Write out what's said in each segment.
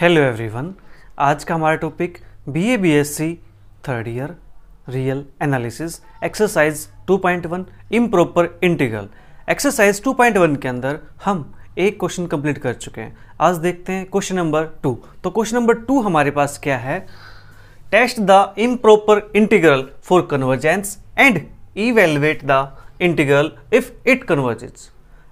hello everyone आज का हमारा topic B A B S C third year real analysis exercise 2.1 improper integral exercise 2.1 के अंदर हम एक क्वेश्चन कंप्लीट कर चुके हैं आज देखते हैं क्वेश्चन नंबर टू तो क्वेश्चन नंबर टू हमारे पास क्या है test the improper integral for convergence and evaluate the integral if it converges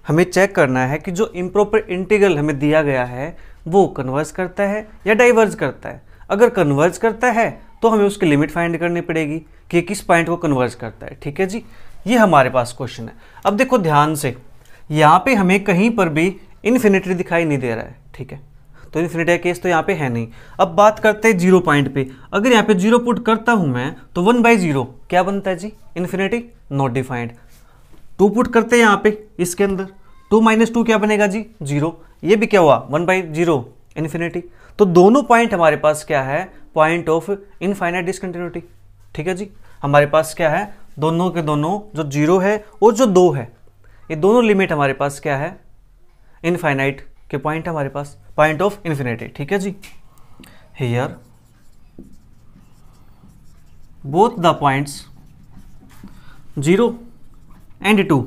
हमें चेक करना है कि जो इम्प्रॉपर इंटीग्रल हमें दिया गया है वो कन्वर्स करता है या डाइवर्ज करता है अगर कन्वर्ज करता है तो हमें उसकी लिमिट फाइंड करनी पड़ेगी कि किस पॉइंट को कन्वर्ज करता है ठीक है जी ये हमारे पास क्वेश्चन है अब देखो ध्यान से यहाँ पे हमें कहीं पर भी इन्फिनिटी दिखाई नहीं दे रहा है ठीक है तो इन्फिनिटी केस तो यहाँ पे है नहीं अब बात करते हैं जीरो पॉइंट पे अगर यहाँ पे जीरो पुट करता हूँ मैं तो वन बाई जीरो क्या बनता है जी infinity not defined to put करते हैं यहाँ पे इसके अंदर टू माइनस टू क्या बनेगा जी जीरो ये भी क्या हुआ वन बाई जीरो इन्फिनिटी तो दोनों पॉइंट हमारे पास क्या है पॉइंट ऑफ इनफाइनाइट डिस्कंटिन्यूटी ठीक है जी हमारे पास क्या है दोनों के दोनों जो जीरो है और जो दो है ये दोनों लिमिट हमारे पास क्या है इनफाइनाइट के पॉइंट हमारे पास पॉइंट ऑफ इन्फिनिटी ठीक है जी here both the points zero and two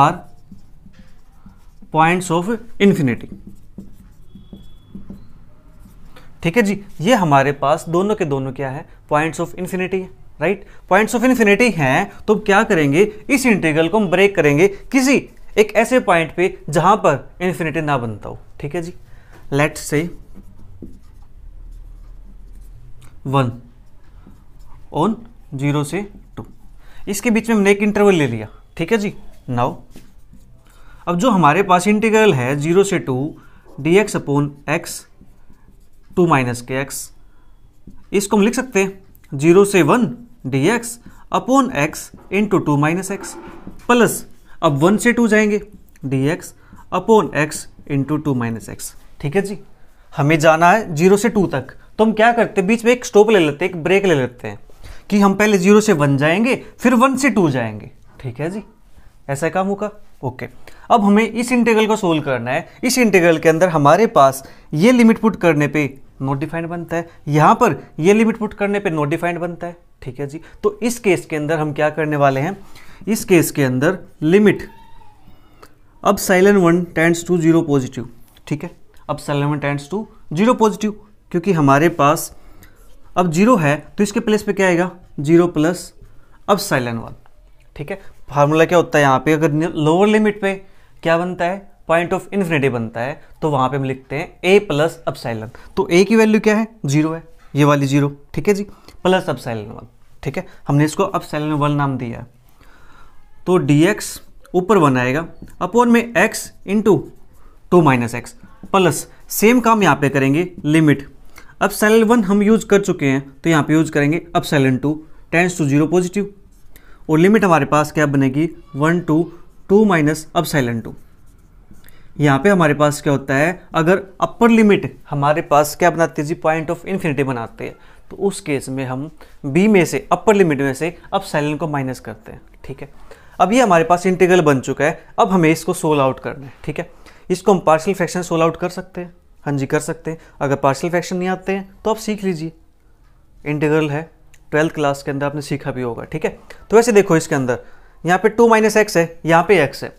are points of infinity ठीक है जी ये हमारे पास दोनों के दोनों क्या है पॉइंट्स ऑफ इन्फिनिटी है राइट पॉइंट्स ऑफ इन्फिनिटी हैं तो क्या करेंगे इस इंटीग्रल को हम ब्रेक करेंगे किसी एक ऐसे पॉइंट पे जहां पर इन्फिनिटी ना बनता हो ठीक है जी लेट से वन ऑन जीरो से टू इसके बीच में हमने एक इंटरवल ले लिया ठीक है जी नाउ अब जो हमारे पास इंटीग्रल है जीरो से two d x upon x two minus के एक्स इसको हम लिख सकते हैं जीरो से one d x upon x into two minus x plus अब वन से टू जाएंगे d x upon x into two minus x ठीक है जी हमें जाना है जीरो से टू तक तो हम क्या करते हैं बीच में एक स्टॉप ले लेते हैं एक ब्रेक ले लेते हैं कि हम पहले जीरो से वन जाएंगे फिर वन से टू जाएंगे ठीक है जी ऐसा काम होगा ओके अब हमें इस इंटीग्रल को सोल्व करना है इस इंटीग्रल के अंदर हमारे पास ये लिमिट पुट करने पे नॉट डिफाइंड बनता है यहाँ पर ये लिमिट पुट करने पे नॉट डिफाइंड बनता है ठीक है जी तो इस केस के अंदर हम क्या करने वाले हैं इस केस के अंदर limit epsilon one tends to zero positive ठीक है epsilon one tends to zero positive क्योंकि हमारे पास अब जीरो है तो इसके प्लेस पे क्या आएगा zero plus epsilon one ठीक है फार्मूला क्या होता है यहाँ पे अगर लोअर लिमिट पे क्या बनता है पॉइंट ऑफ इन्फिनिटी बनता है तो वहाँ पे हम लिखते हैं ए प्लस अपसाइलन तो ए की वैल्यू क्या है जीरो है ये वाली जीरो ठीक है जी प्लस अपसाइलन वन ठीक है हमने इसको अपसाइलन वन नाम दिया है तो डी एक्स ऊपर वन आएगा अपॉन में x into two minus x plus same काम यहाँ पे करेंगे लिमिट अब सेलन वन हम यूज कर चुके हैं तो यहाँ पे यूज करेंगे epsilon two tends to zero positive और लिमिट हमारे पास क्या बनेगी one two to minus epsilon to यहाँ पे हमारे पास क्या होता है अगर अपर लिमिट हमारे पास क्या बनाती है जी पॉइंट ऑफ इन्फिनिटी बनाते हैं तो उस केस में हम बी में से अपर लिमिट में से अब साइलन को माइनस करते हैं ठीक है अब ये हमारे पास इंटीग्रल बन चुका है अब हमें इसको सोल आउट करना है ठीक है इसको हम पार्शियल फ्रैक्शन सोल आउट कर सकते हैं हाँ जी कर सकते हैं अगर पार्शियल फ्रैक्शन नहीं आते हैं तो आप सीख लीजिए इंटीग्रल है ट्वेल्थ क्लास के अंदर आपने सीखा भी होगा ठीक है तो वैसे देखो इसके अंदर यहाँ पे टू माइनस एक्स है यहाँ पे एक्स है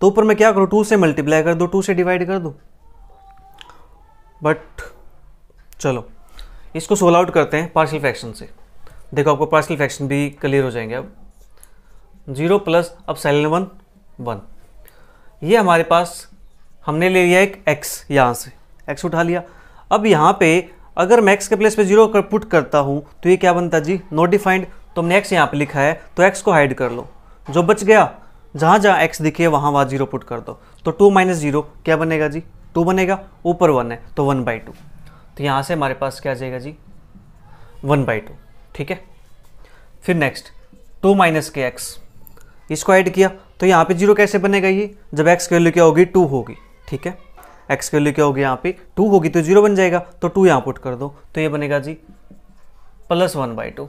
तो ऊपर मैं क्या करूँ टू से मल्टीप्लाई कर दूँ टू से डिवाइड कर दूँ बट चलो इसको सोल आउट करते हैं पार्शियल फ्रैक्शन से देखो आपको पार्शियल फ्रैक्शन भी क्लियर हो जाएंगे अब जीरो प्लस अब सेलन वन वन ये हमारे पास हमने ले लिया एक एक्स यहाँ से एक्स उठा लिया अब यहाँ पे अगर मैं एक्स के प्लेस पे जीरो कर पुट करता हूँ तो ये क्या बनता जी नॉट डिफाइंड तो हमने एक्स यहाँ पे लिखा है तो एक्स को हाइड कर लो जो बच गया जहाँ जहाँ एक्स दिखे वहाँ वहाँ जीरो पुट कर दो तो टू माइनस जीरो क्या बनेगा जी टू बनेगा ऊपर वन है तो वन बाई टू तो यहाँ से हमारे पास क्या आ जाएगा जी वन बाई टू ठीक है फिर नेक्स्ट टू माइनस के एक्स इसको ऐड किया तो यहाँ पे जीरो कैसे बनेगा ये जब एक्स की वैल्यू क्या होगी टू होगी ठीक है एक्स के वैल्यू क्या होगी यहाँ पे टू होगी तो जीरो बन जाएगा तो टू यहाँ पुट कर दो तो ये बनेगा जी plus one by two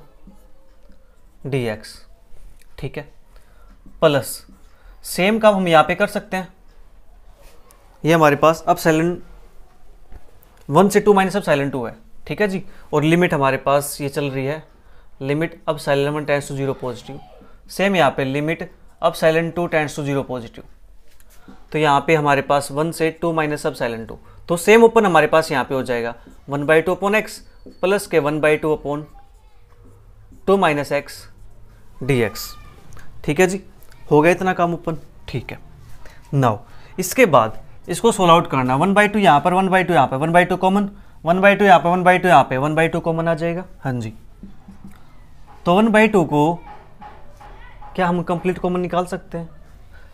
d x ठीक है प्लस सेम काम हम यहाँ पे कर सकते हैं ये हमारे पास अब साइलेंट वन से two minus epsilon two है ठीक है जी और लिमिट हमारे पास ये चल रही है limit epsilon one tends to zero positive same यहाँ पे limit epsilon two tends to zero positive तो यहाँ पे हमारे पास वन से two minus epsilon two तो सेम ओपन हमारे पास यहाँ पे हो जाएगा one by two upon x plus के one by two upon two minus x d x ठीक है जी हो गया इतना काम ओपन ठीक है नाउ इसके बाद इसको सोल आउट करना वन बाई टू यहाँ पर वन बाई टू यहाँ पर one by two common one by two यहाँ पर वन बाई टू यहाँ पे वन बाई टू कॉमन आ जाएगा हाँ जी तो वन बाई टू को क्या हम कंप्लीट कॉमन निकाल सकते हैं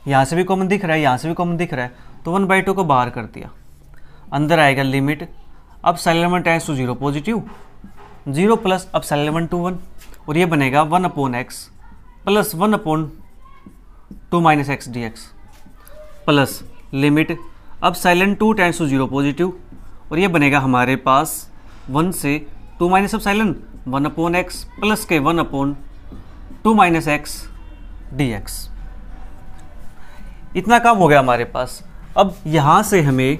यहाँ से भी कॉमन दिख रहा है यहाँ से भी कॉमन दिख रहा है तो वन बाई टू को बाहर कर दिया अंदर आएगा limit epsilon tends to zero positive zero plus epsilon to one और ये बनेगा one upon x plus one upon two minus x d x plus limit epsilon two tends to zero positive और ये बनेगा हमारे पास one से two minus epsilon one upon x plus के one upon two minus x d x इतना काम हो गया हमारे पास अब यहाँ से हमें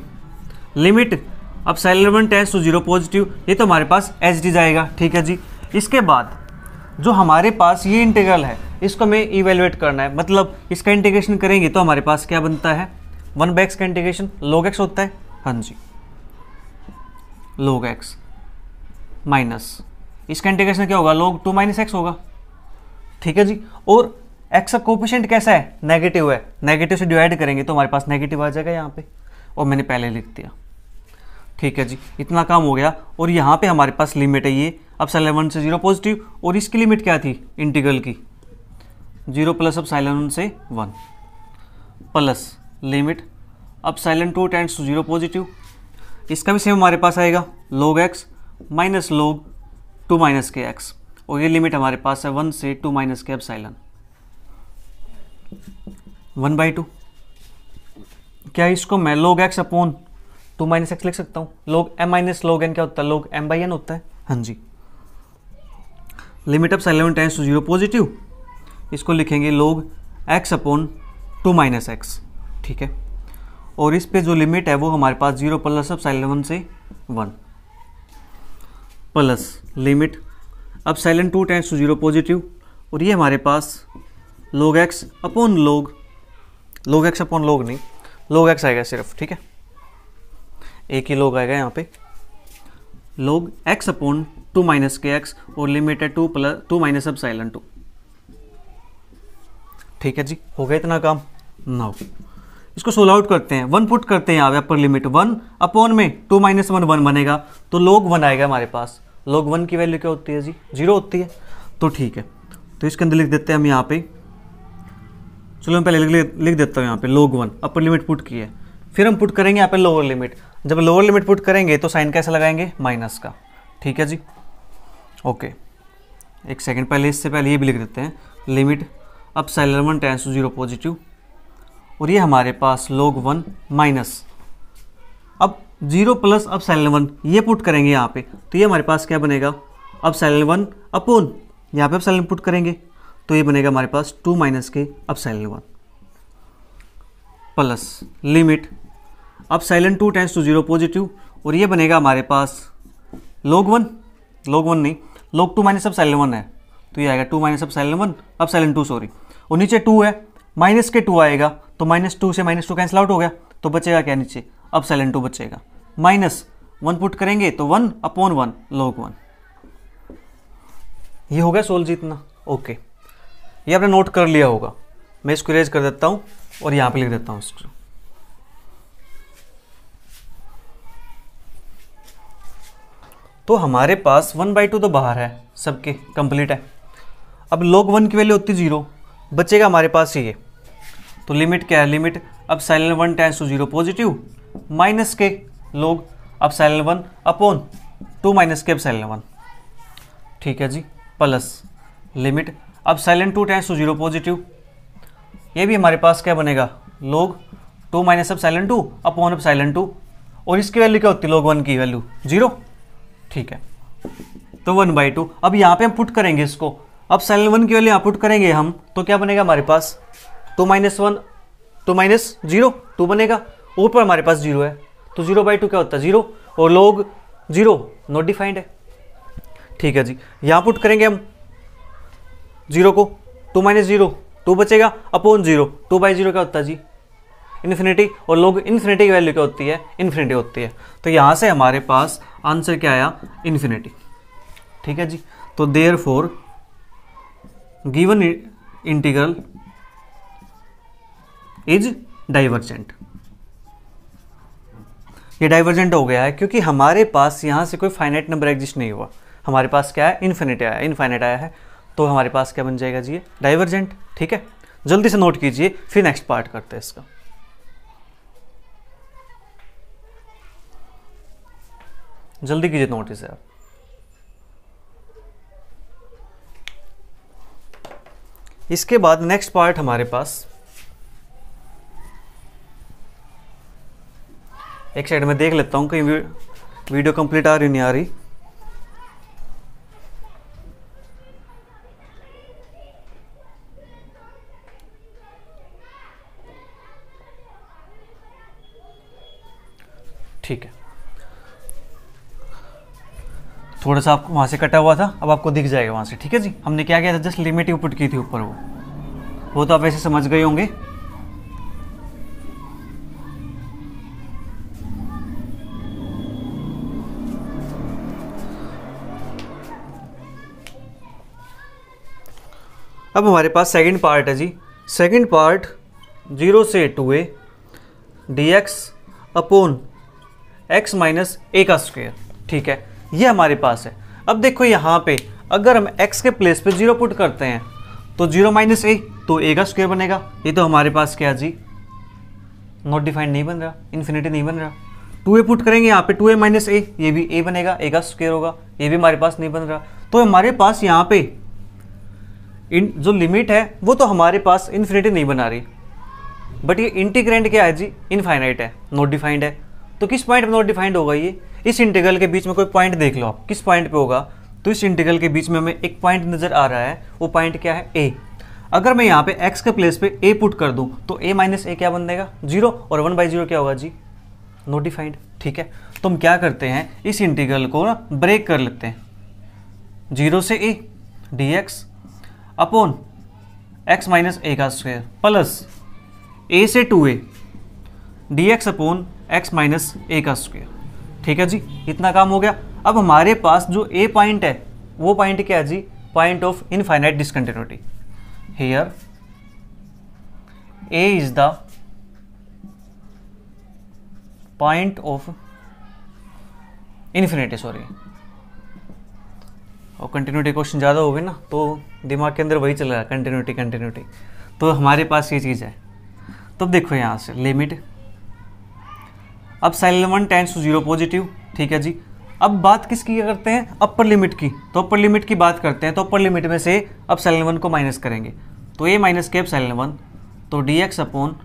limit epsilon tends to zero positive ये तो हमारे पास एच डी जाएगा ठीक है जी इसके बाद जो हमारे पास ये इंटीग्रल है इसको हमें इवेलुएट करना है मतलब इसका इंटीग्रेशन करेंगे तो हमारे पास क्या बनता है वन बैक्स का इंटीग्रेशन लोग एक्स होता है हाँ जी लोग एक्स माइनस इसका इंटीग्रेशन क्या होगा लोग टू माइनस एक्स होगा ठीक है जी और एक्स का कोपिशेंट कैसा है नेगेटिव है नेगेटिव से डिवाइड करेंगे तो हमारे पास नेगेटिव आ जाएगा यहाँ पे और मैंने पहले लिख दिया ठीक है जी इतना काम हो गया और यहाँ पे हमारे पास लिमिट है ये अब साइलेवन से जीरो पॉजिटिव और इसकी लिमिट क्या थी इंटीग्रल की जीरो प्लस अब साइलेवन से one plus limit epsilon two tends to zero positive इसका भी सेम हमारे पास आएगा log x minus log two minus के एक्स और ये लिमिट हमारे पास है वन से टू माइनस के अब साइलन वन बाई टू क्या इसको मैं log x upon two minus x लिख सकता हूँ लोग एम माइनस लोग एन क्या होता है लोग एम बाई एन होता है हाँ जी limit of epsilon one tends to zero positive इसको लिखेंगे log x upon two minus x ठीक है और इस पे जो लिमिट है वो हमारे पास जीरो प्लस अब साइलेवन से one plus limit epsilon two tends to zero positive और ये हमारे पास लोग एक्स अपॉन लोग लोग एक्स अपॉन लोग नहीं लोग एक्स आएगा सिर्फ ठीक है एक ही लोग आएगा यहाँ पे log x upon two minus के एक्स और लिमिट है two plus two minus epsilon to ठीक है जी हो गया इतना काम नाउ इसको सोल आउट करते हैं वन पुट करते हैं यहाँ अपर लिमिट वन अपॉन में टू माइनस वन वन बनेगा तो लोग वन आएगा हमारे पास लोग वन की वैल्यू क्या होती है जी जीरो होती है तो ठीक है तो इसके अंदर लिख देते हैं हम यहाँ पे चलो मैं पहले लिख, लिख देता हूँ यहाँ पे लोग वन अपर लिमिट पुट की है फिर हम पुट करेंगे यहाँ पे लोअर लिमिट जब लोअर लिमिट पुट करेंगे तो साइन कैसे लगाएंगे माइनस का ठीक है जी ओके एक सेकेंड पहले इससे पहले ये भी लिख देते हैं limit epsilon one tends to zero positive और ये हमारे पास लोग वन माइनस अब zero plus epsilon one ये पुट करेंगे यहाँ पे तो ये हमारे पास क्या बनेगा अब साइलन वन अपोन यहाँ पे अब साइलन पुट करेंगे तो ये बनेगा हमारे पास टू माइनस के epsilon one plus limit epsilon two tends to zero positive और ये बनेगा हमारे पास लोग वन लोग वन नहीं log two minus epsilon one है तो ये आएगा two minus epsilon one epsilon two sorry और नीचे टू है माइनस के टू आएगा तो माइनस टू से माइनस टू कैंसिल आउट हो गया तो बचेगा क्या नीचे अब साइलेंट टू बचेगा माइनस वन पुट करेंगे तो one upon one log one ये हो गया सोल जीतना ओके ये आपने नोट कर लिया होगा मैं इसको इरेज कर देता हूँ और यहाँ पे लिख देता हूँ इसको तो हमारे पास वन बाई टू तो बाहर है सबके कंप्लीट है अब लोग वन की वैल्यू होती जीरो बचेगा हमारे पास ये तो लिमिट क्या है limit epsilon one tends to zero positive minus के log epsilon one upon two minus के अब साइलेंट वन ठीक है जी plus limit epsilon two tends to zero positive ये भी हमारे पास क्या बनेगा log two minus epsilon two अब वन अब साइलेंट टू और इसकी वैल्यू क्या होती है लोग वन की वैल्यू जीरो ठीक है तो वन बाई टू अब यहाँ पे हम पुट करेंगे इसको अब साइलेंट वन की वैल्यू यहाँ पुट करेंगे हम तो क्या बनेगा हमारे पास two minus one two minus zero two बनेगा ऊपर हमारे पास जीरो है तो जीरो बाई टू क्या होता है जीरो और लोग जीरो नॉट डिफाइंड है ठीक है जी यहाँ पुट करेंगे हम जीरो को टू माइनस जीरो टू बचेगा upon zero two by zero क्या होता है जी इन्फिनिटी और लोग इन्फिनिटी की वैल्यू क्या होती है इन्फिनिटी होती है तो यहाँ से हमारे पास आंसर क्या आया इन्फिनिटी ठीक है जी तो therefore given integral is divergent ये डाइवर्जेंट हो गया है क्योंकि हमारे पास यहाँ से कोई फाइनाइट नंबर एग्जिस्ट नहीं हुआ हमारे पास क्या है इन्फिनिटी आया इनफाइनाइट आया है तो हमारे पास क्या बन जाएगा जी डाइवर्जेंट ठीक है जल्दी से नोट कीजिए फिर नेक्स्ट पार्ट करते हैं इसका जल्दी कीजिए नोट इसे आप इसके बाद नेक्स्ट पार्ट हमारे पास एक साइड में देख लेता हूं कहीं वीडियो कंप्लीट आ रही नहीं आ रही थोड़ा सा आपको वहाँ से कटा हुआ था अब आपको दिख जाएगा वहाँ से ठीक है जी हमने क्या किया था जस्ट लिमिट ही पुट की थी ऊपर वो वो तो आप ऐसे समझ गए होंगे अब हमारे पास सेकंड पार्ट है जी सेकंड पार्ट जीरो से two a d x upon x minus a का स्क्वेयर ठीक है ये हमारे पास है अब देखो यहाँ पे अगर हम x के प्लेस पे जीरो पुट करते हैं तो जीरो माइनस ए तो ए का स्क्वायर बनेगा ये तो हमारे पास क्या जी नॉट डिफाइंड नहीं बन रहा इन्फिनिटी नहीं बन रहा टू ए पुट करेंगे यहाँ पे टू ए माइनस ए ये भी ए बनेगा ए का स्क्वायर होगा ये भी हमारे पास नहीं बन रहा तो हमारे पास यहाँ पे इन जो लिमिट है वो तो हमारे पास इन्फिनिटी नहीं बना रही बट ये इंटीग्रेंड क्या है जी इनफाइनाइट है नॉट डिफाइंड है तो किस पॉइंट पर नॉट डिफाइंड होगा ये इस इंटीग्रल के बीच में कोई पॉइंट देख लो आप किस पॉइंट पे होगा तो इस इंटीग्रल के बीच में हमें एक पॉइंट नज़र आ रहा है वो पॉइंट क्या है ए अगर मैं यहाँ पे x के प्लेस पे a पुट कर दूँ तो a माइनस ए क्या बन देगा जीरो और वन बाई जीरो क्या होगा जी नोटिफाइड ठीक है तो हम क्या करते हैं इस इंटीग्रल को ना ब्रेक कर लेते हैं जीरो से a d x upon x minus a का स्क्वेयर प्लस ए से two a d x upon x minus a का स्क्वेयर ठीक है जी इतना काम हो गया अब हमारे पास जो ए पॉइंट है वो पॉइंट क्या है जी point of infinite discontinuity here a is the point of infinity sorry और कंटिन्यूटी क्वेश्चन ज़्यादा हो गए ना तो दिमाग के अंदर वही चल रहा है कंटिन्यूटी कंटिन्यूटी तो हमारे पास ये चीज़ है तो देखो यहाँ से लिमिट अब one tends to zero positive ठीक है जी अब बात किसकी करते हैं अपर लिमिट की तो अपर लिमिट की बात करते हैं तो अपर लिमिट में से अब वन को माइनस करेंगे तो ए माइनस के अब वन तो d x upon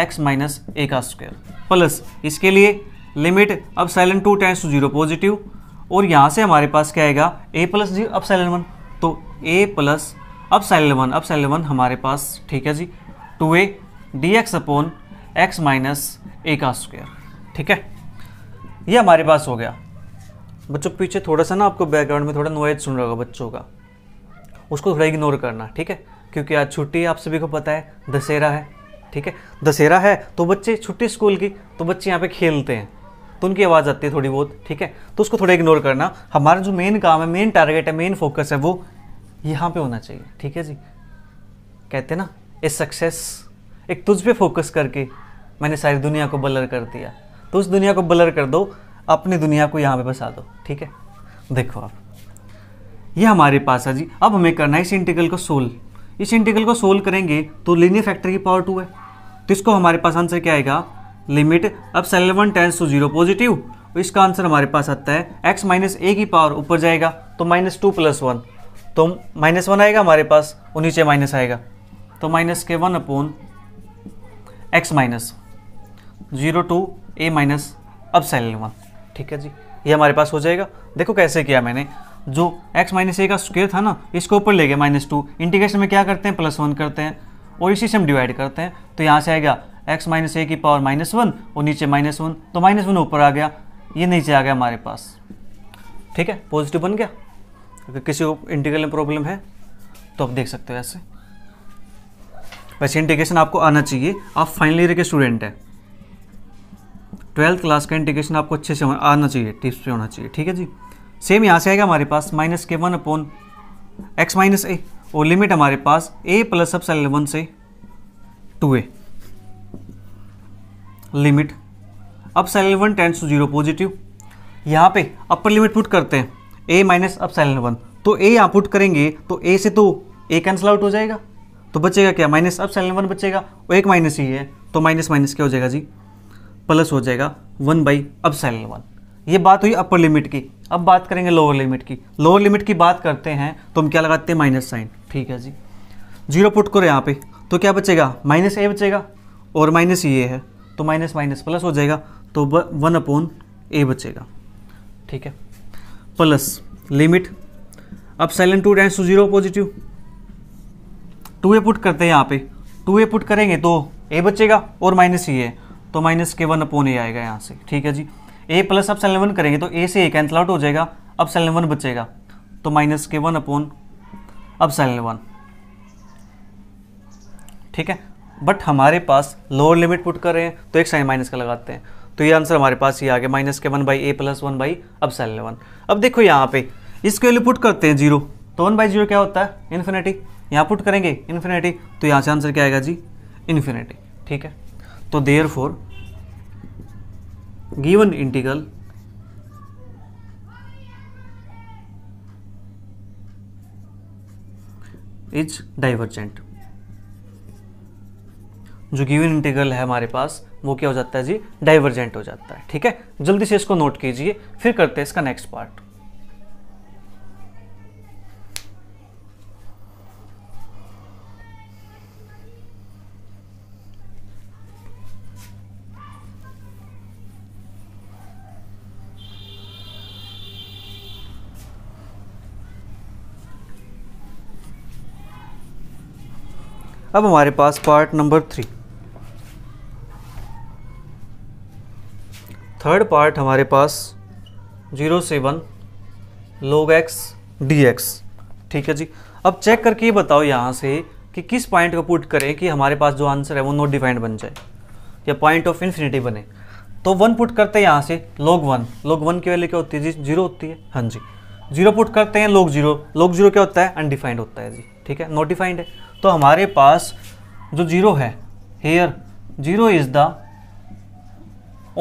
x minus a का स्क्वायर प्लस इसके लिए limit epsilon two tends to zero positive और यहाँ से हमारे पास क्या आएगा ए प्लस जी अब साइलेंट वन तो a plus epsilon one epsilon one हमारे पास ठीक है जी टू तो a d x upon x minus a का स्क्वायर ठीक है ये हमारे पास हो गया बच्चों पीछे थोड़ा सा ना आपको बैकग्राउंड में थोड़ा नोएज सुन रहा होगा बच्चों का उसको थोड़ा इग्नोर करना ठीक है क्योंकि आज छुट्टी है आप सभी को पता है दशहरा है ठीक है दशहरा है तो बच्चे छुट्टी स्कूल की तो बच्चे यहाँ पे खेलते हैं तो उनकी आवाज़ आती है थोड़ी बहुत ठीक है तो उसको थोड़ा इग्नोर करना हमारा जो मेन काम है मेन टारगेट है मेन फोकस है वो यहाँ पे होना चाहिए ठीक है जी कहते ना ए सक्सेस एक तुझ पे फोकस करके मैंने सारी दुनिया को बलर कर दिया तो उस दुनिया को ब्लर कर दो अपनी दुनिया को यहाँ पे बसा दो ठीक है देखो आप ये हमारे पास है जी अब हमें करना है इस इंटीग्रल को सोल्व इस इंटीग्रल को सोल्व करेंगे तो लीनियर फैक्टर की पावर टू है तो इसको हमारे पास आंसर क्या आएगा limit epsilon tends to zero positive इसका आंसर हमारे पास आता है एक्स माइनस ए की पावर ऊपर जाएगा तो माइनस टू प्लस वन तो माइनस वन आएगा हमारे पास और नीचे माइनस आएगा तो माइनस के one upon x minus zero two a minus epsilon one ठीक है जी ये हमारे पास हो जाएगा देखो कैसे किया मैंने जो x माइनस ए का स्क्वेयर था ना इसको ऊपर ले गया माइनस टू इंटीग्रेशन में क्या करते हैं प्लस वन करते हैं और इसी से हम डिवाइड करते हैं तो यहाँ से आएगा x माइनस ए की पावर माइनस वन और नीचे माइनस वन तो माइनस वन ऊपर आ गया ये नीचे आ गया हमारे पास ठीक है पॉजिटिव बन गया अगर किसी को इंटीग्रल में प्रॉब्लम है तो आप देख सकते हो ऐसे वैसे इंटीग्रेशन आपको आना चाहिए आप फाइनल ईयर के स्टूडेंट हैं ट्वेल्थ क्लास का इंटीग्रेशन आपको अच्छे से आना चाहिए टिप्स पे होना चाहिए ठीक है जी सेम यहाँ से आएगा हमारे पास माइनस के one upon x minus a और लिमिट हमारे पास a plus epsilon one से two a limit epsilon one tends to zero positive यहाँ पे अपर लिमिट पुट करते हैं a minus epsilon one तो ए यहाँ पुट करेंगे तो ए से तो ए कैंसिल आउट हो जाएगा तो बचेगा क्या माइनस अब सेल वन बचेगा और एक माइनस ही है तो माइनस माइनस क्या हो जाएगा जी प्लस हो जाएगा वन बाई अब सैलन वन ये बात हुई अपर लिमिट की अब बात करेंगे लोअर लिमिट की लोअर लिमिट की बात करते हैं तो हम क्या लगाते हैं माइनस साइन ठीक है जी जीरो पुट करो यहाँ पे तो क्या बचेगा माइनस ए बचेगा और माइनस ये है तो माइनस माइनस प्लस हो जाएगा तो वन अपोन ए बचेगा ठीक है plus limit epsilon two tends to zero positive two a put करते हैं यहाँ पे टू ए पुट करेंगे तो ए बचेगा और माइनस ये है तो माइनस के वन अपोन ए आएगा यहाँ से ठीक है जी ए प्लस अब सेलेवन करेंगे तो ए से ए कैंसिल आउट हो जाएगा अब सेलेवन बचेगा तो माइनस के वन अपोन अब सेलेवन ठीक है बट हमारे पास लोअर लिमिट पुट कर रहे हैं तो एक साइन माइनस का लगाते हैं तो ये आंसर हमारे पास ये आ गया माइनस के one by a plus one by epsilon अब देखो यहाँ पे इसके वैल्यू पुट करते हैं जीरो तो वन बाई जीरो क्या होता है इन्फिनिटी यहाँ पुट करेंगे इन्फिनिटी तो यहाँ से आंसर क्या आएगा जी इन्फिनिटी ठीक है तो therefore given integral is divergent जो गिवन इंटीग्रल है हमारे पास वो क्या हो जाता है जी डाइवर्जेंट हो जाता है ठीक है जल्दी से इसको नोट कीजिए फिर करते हैं इसका नेक्स्ट पार्ट अब हमारे पास part number three third part हमारे पास zero seven log x d x ठीक है जी अब चेक करके ये बताओ यहाँ से कि किस पॉइंट को पुट करें कि हमारे पास जो आंसर है वो नॉट डिफाइंड बन जाए या पॉइंट ऑफ इन्फिनिटी बने तो वन पुट करते हैं यहाँ से लोग वन लोग वन की वैल्यू क्या होती है जी जीरो होती है हाँ जी जीरो पुट करते हैं लोग जीरो लोग जीरो क्या होता है अनडिफाइंड होता है जी ठीक है नॉट डिफाइंड है तो हमारे पास जो जीरो है here zero is the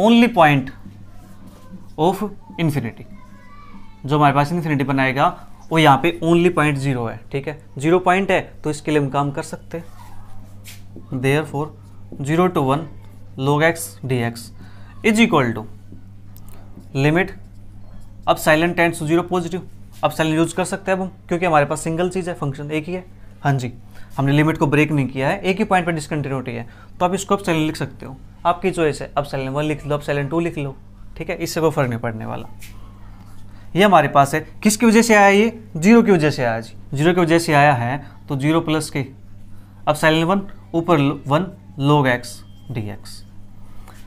only point of infinity जो हमारे पास इन्फिनिटी बनाएगा वो यहाँ पे ओनली पॉइंट जीरो है ठीक है जीरो पॉइंट है तो इसके लिए हम काम कर सकते हैं therefore zero to one log x d x is equal to limit epsilon tends to zero positive epsilon use कर सकते हैं अब हम क्योंकि हमारे पास सिंगल चीज़ है फंक्शन एक ही है हाँ जी हमने लिमिट को ब्रेक नहीं किया है एक ही पॉइंट पर डिसकंटिन्यूटी है तो आप इसको आप सेलन लिख सकते हो आपकी चॉइस है अब सेलन वन लिख लो अब सेलन टू लिख लो ठीक है इससे कोई फर्क नहीं पड़ने वाला ये हमारे पास है किसकी वजह से आया ये जीरो की वजह से आया जी जीरो की वजह से आया है तो जीरो प्लस के अब सेलन वन ऊपर one log x d x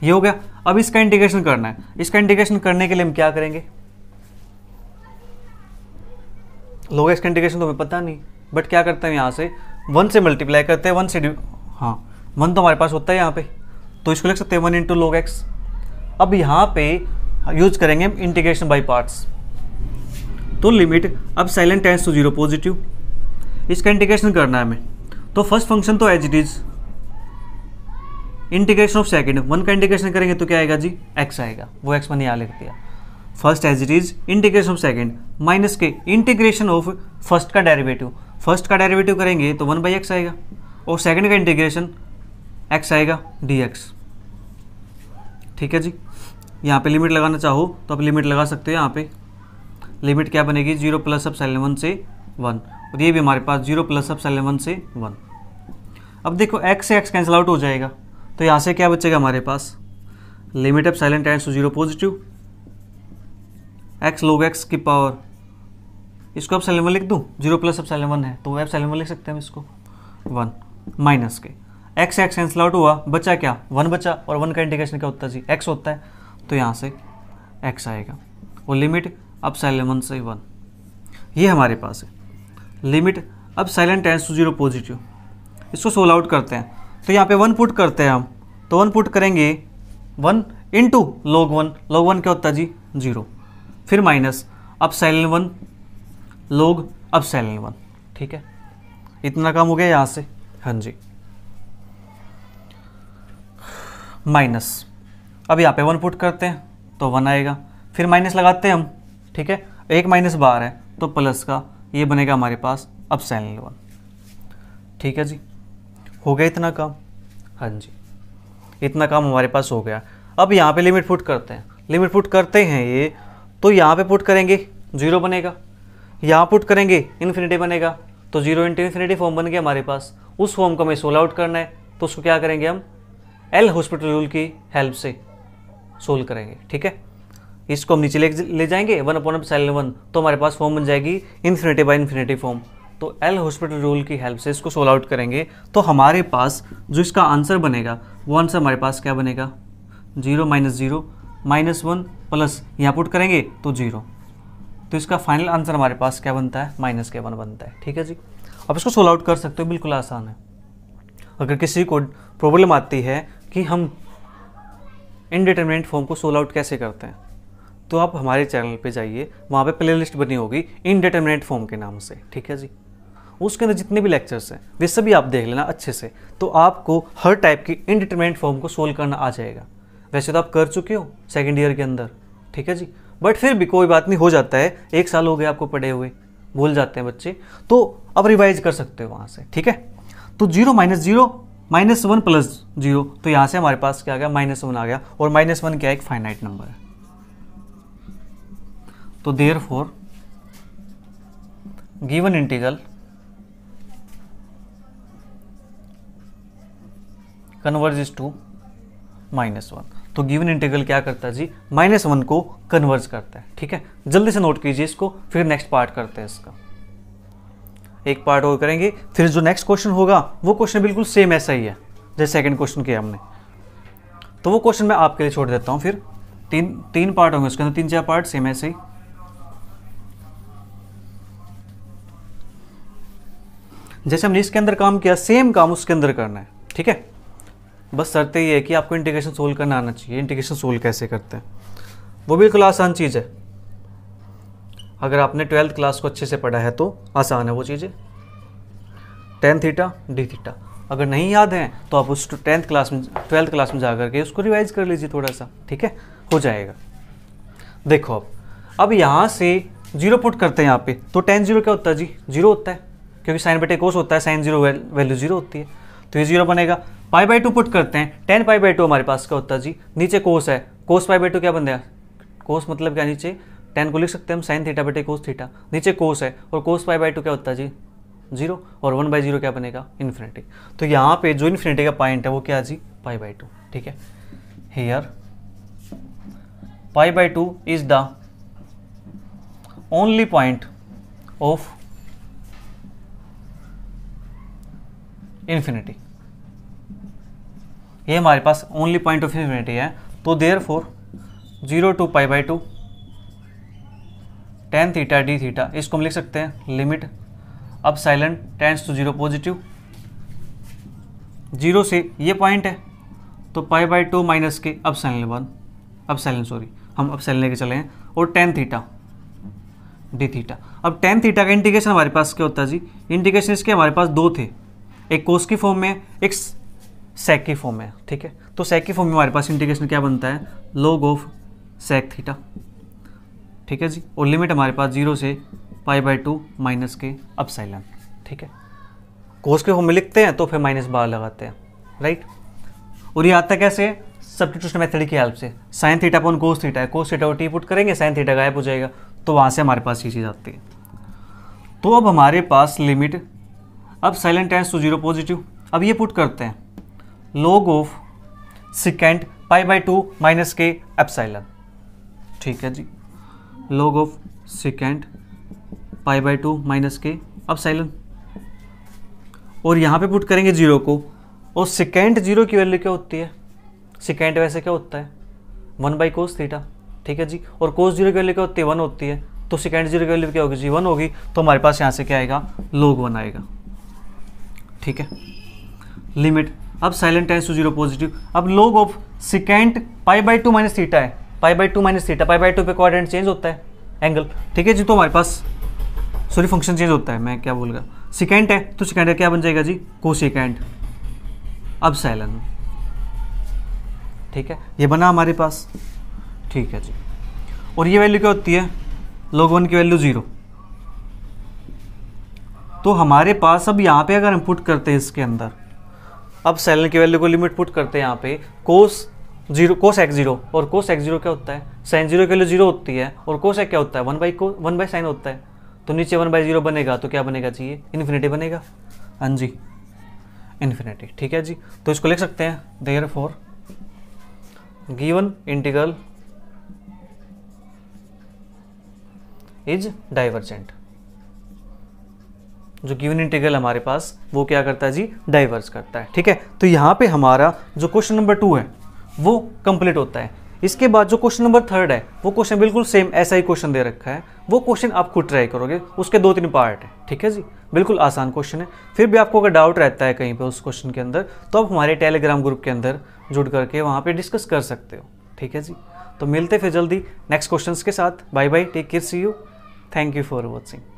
ये हो गया अब इसका इंटीग्रेशन करना है इसका इंटीग्रेशन करने के लिए हम क्या करेंगे लोग एक्स का इंटीग्रेशन तो हमें पता नहीं बट क्या करते हैं यहाँ से वन से मल्टीप्लाई करते हैं वन से हाँ वन तो हमारे पास होता है यहाँ पे तो इसको लिख सकते हैं वन इंटू लोग एक्स अब यहाँ पे यूज करेंगे इंटीग्रेशन बाई पार्ट्स तो limit epsilon tends to zero positive इसका इंटीग्रेशन करना है हमें तो फर्स्ट फंक्शन तो as it is integration of second one का इंटीग्रेशन करेंगे तो क्या आएगा जी एक्स आएगा वो एक्स मैंने यहाँ लिख दिया first as it is integration of second minus के इंटीग्रेशन ऑफ फर्स्ट का डेरिवेटिव फर्स्ट का डेरिवेटिव करेंगे तो वन बाई एक्स आएगा और सेकंड का इंटीग्रेशन एक्स आएगा डी एक्स ठीक है जी यहाँ पे लिमिट लगाना चाहो तो आप लिमिट लगा सकते हो यहाँ पे लिमिट क्या बनेगी जीरो प्लस अब वन से वन और ये भी हमारे पास जीरो प्लस अब वन से वन अब देखो एक्स से एक्स कैंसिल आउट हो जाएगा तो यहाँ से क्या बचेगा हमारे पास limit epsilon tends to zero positive x log x की पावर इसको अब सेलेवन लिख दूँ जीरो प्लस अब सेलेवन है तो अब सेलेवन लिख सकते हैं इसको वन माइनस के एक्स एक्स कैंसिल आउट हुआ बचा क्या वन बचा और वन का इंडिकेशन क्या होता है जी एक्स होता है तो यहाँ से एक्स आएगा और लिमिट अब सेलेवन से वन ये हमारे पास है limit epsilon tends to zero positive इसको सोल आउट करते हैं तो यहाँ पे वन पुट करते हैं हम तो वन पुट करेंगे one into log one log one क्या होता है जी जीरो फिर minus epsilon one log epsilon one ठीक है इतना कम हो गया यहाँ से हाँ जी माइनस अब यहाँ पे वन पुट करते हैं तो वन आएगा फिर माइनस लगाते हैं हम ठीक है एक माइनस बार है तो प्लस का ये बनेगा हमारे पास अब सेल वन ठीक है जी हो गया इतना काम हाँ जी इतना काम हमारे पास हो गया अब यहाँ पे लिमिट पुट करते हैं लिमिट पुट करते हैं ये तो यहाँ पे पुट करेंगे जीरो बनेगा यहाँ पुट करेंगे इन्फिनिटी बनेगा तो जीरो इंटू इन्फिनिटी फॉर्म बन गया हमारे पास उस फॉर्म को हमें सोल्व आउट करना है तो उसको क्या करेंगे हम एल हॉस्पिटल रूल की हेल्प से सोल्व करेंगे ठीक है इसको हम नीचे ले, ले जाएंगे वन अपॉन सेल वन तो हमारे पास फॉर्म बन जाएगी इन्फिनिटी बाई इन्फिनिटी फॉर्म तो एल हॉस्पिटल रूल की हेल्प से इसको सोल्व आउट करेंगे तो हमारे पास जो इसका आंसर बनेगा वो आंसर हमारे पास क्या बनेगा zero minus zero minus one plus यहाँ पुट करेंगे तो जीरो इसका फाइनल आंसर हमारे पास क्या बनता है माइनस के वन बनता है ठीक है जी आप इसको सोल्व आउट कर सकते हो बिल्कुल आसान है अगर किसी को प्रॉब्लम आती है कि हम इनडिटर्मिनेंट फॉर्म को सोल्व आउट कैसे करते हैं तो आप हमारे चैनल पे जाइए वहाँ पे प्लेलिस्ट बनी होगी इनडिटर्मिनेंट फॉर्म के नाम से ठीक है जी उसके अंदर जितने भी लेक्चर्स हैं वे सभी आप देख लेना अच्छे से तो आपको हर टाइप की इनडिटर्मिनेंट फॉर्म को सोल्व करना आ जाएगा वैसे तो आप कर चुके हो सेकेंड ईयर के अंदर ठीक है जी बट फिर भी कोई बात नहीं हो जाता है एक साल हो गया आपको पढ़े हुए भूल जाते हैं बच्चे तो अब रिवाइज कर सकते हो वहाँ से ठीक है तो zero minus zero minus one plus zero तो यहाँ से हमारे पास क्या आ गया माइनस वन आ गया और माइनस वन क्या एक फाइनाइट नंबर है तो therefore given converges to minus one तो गिवन इंटीग्रल क्या करता है जी माइनस वन को कन्वर्ज करता है ठीक है जल्दी से नोट कीजिए इसको फिर नेक्स्ट पार्ट करते हैं इसका एक पार्ट और करेंगे फिर जो नेक्स्ट क्वेश्चन होगा वो क्वेश्चन बिल्कुल सेम ऐसा ही है जैसे सेकेंड क्वेश्चन किया हमने तो वो क्वेश्चन मैं आपके लिए छोड़ देता हूँ फिर तीन तीन पार्ट होंगे उसके अंदर तीन चार पार्ट सेम ऐसे ही जैसे हमने इसके अंदर काम किया सेम काम उसके अंदर करना है ठीक है बस शर्त ये है कि आपको इंटीग्रेशन सोल्व करना आना चाहिए इंटीग्रेशन सोल्व कैसे करते हैं वो बिल्कुल आसान चीज़ है अगर आपने ट्वेल्थ क्लास को अच्छे से पढ़ा है तो आसान है वो चीज़ें टेंथ थीटा डी थीटा अगर नहीं याद है तो आप उस टेंथ क्लास में ट्वेल्थ क्लास में जाकर के उसको रिवाइज कर लीजिए थोड़ा सा ठीक है हो जाएगा देखो अब अब यहाँ से जीरो पुट करते हैं यहाँ पे तो टेन जीरो क्या होता है जी जीरो होता है क्योंकि साइन बटे कोस होता है साइन जीरो वैल्यू जीरो होती है तो ये जीरो बनेगा पाई बाई टू पुट करते हैं टेन पाई बाई टू हमारे पास का होता है जी नीचे कोस है कोस पाई बाई टू क्या बन गया कोस मतलब क्या नीचे टेन को लिख सकते हैं हम साइन थीटा बटे कोस थीटा नीचे कोस है और कोस पाई बाई टू क्या होता है जी जीरो और वन बाई जीरो क्या बनेगा इन्फिनिटी तो यहाँ पे जो इन्फिनिटी का पॉइंट है वो क्या जी पाई बाई टू ठीक है here pi by two is the only point of infinity ये हमारे पास ओनली पॉइंट ऑफ इन्फिनिटी है तो therefore zero to pi by two tan theta d theta इसको हम लिख सकते हैं limit epsilon tends to zero positive zero से ये पॉइंट है तो पाई बाई टू माइनस के epsilon one epsilon sorry हम अब साइलेंट लेके चले हैं और टेन थीटा डी थीटा अब टेन थीटा का इंडिकेशन हमारे पास क्या होता है जी इंडिकेशन इसके हमारे पास दो थे एक कोस की फॉर्म में एक सेकी फॉर्म है ठीक है तो सेकी फॉर्म में हमारे पास इंटीग्रेशन क्या बनता है लोग ऑफ सेक थीटा ठीक है जी और लिमिट हमारे पास जीरो से पाई बाई टू माइनस के अपसाइलन ठीक है कोस के फॉर्म में लिखते हैं तो फिर माइनस बार लगाते हैं राइट और ये आता कैसे सब्सटीट्यूशन मेथड की हेल्प से साइन थीटा पर कोस थीटा है कोस थीटा और टी पुट करेंगे साइन थीटा गायब हो जाएगा तो वहाँ से हमारे पास ये चीज़ आती है तो अब हमारे पास limit epsilon tends to zero positive अब ये पुट करते हैं log of secant pi by two minus के एप्साइलन ठीक है जी log of secant pi by two minus के एप्साइलन और यहाँ पे पुट करेंगे जीरो को और सिकेंट जीरो की वैल्यू क्या होती है सिकेंट वैसे क्या होता है वन बाई कोस थीटा ठीक है जी और कोस जीरो की वैल्यू क्या होती है वन होती है तो सिकेंड जीरो की वैल्यू क्या होगी जी वन होगी तो हमारे पास यहाँ से क्या आएगा लोग वन आएगा ठीक है limit epsilon tends to zero positive अब log of secant pi by two minus theta है pi by two minus theta pi by two पे क्वारेंट चेंज होता है एंगल ठीक है जी तो हमारे पास सॉरी फंक्शन चेंज होता है मैं क्या बोल गया सिकेंट है तो सिकेंट का क्या बन जाएगा जी को सिकेंट अब साइलन ठीक है ये बना हमारे पास ठीक है जी और ये वैल्यू क्या होती है लोग वन की वैल्यू ज़ीरो तो हमारे पास अब यहाँ पे अगर हम पुट करते हैं इसके अंदर अब सेलन की वैल्यू को लिमिट पुट करते हैं यहाँ पे cos zero cos x zero और कोस एक्स जीरो क्या होता है साइन जीरो के लिए जीरो होती है और कोस एक क्या होता है वन बाई को वन बाई साइन होता है तो नीचे वन बाई जीरो बनेगा तो क्या बनेगा चाहिए इन्फिनेटी बनेगा हाँ जी इन्फिनेटी ठीक है जी तो इसको लिख सकते हैं therefore given integral is divergent जो गिवन इंटीग्रल हमारे पास वो क्या करता है जी डाइवर्स करता है ठीक है तो यहाँ पे हमारा जो क्वेश्चन नंबर टू है वो कंप्लीट होता है इसके बाद जो क्वेश्चन नंबर थर्ड है वो क्वेश्चन बिल्कुल सेम ऐसा ही क्वेश्चन दे रखा है वो क्वेश्चन आप खुद ट्राई करोगे उसके दो तीन पार्ट है ठीक है जी बिल्कुल आसान क्वेश्चन है फिर भी आपको अगर डाउट रहता है कहीं पर उस क्वेश्चन के अंदर तो आप हमारे टेलीग्राम ग्रुप के अंदर जुड़ करके वहाँ पर डिस्कस कर सकते हो ठीक है जी तो मिलते फिर जल्दी नेक्स्ट क्वेश्चन के साथ bye bye take care see you thank you for watching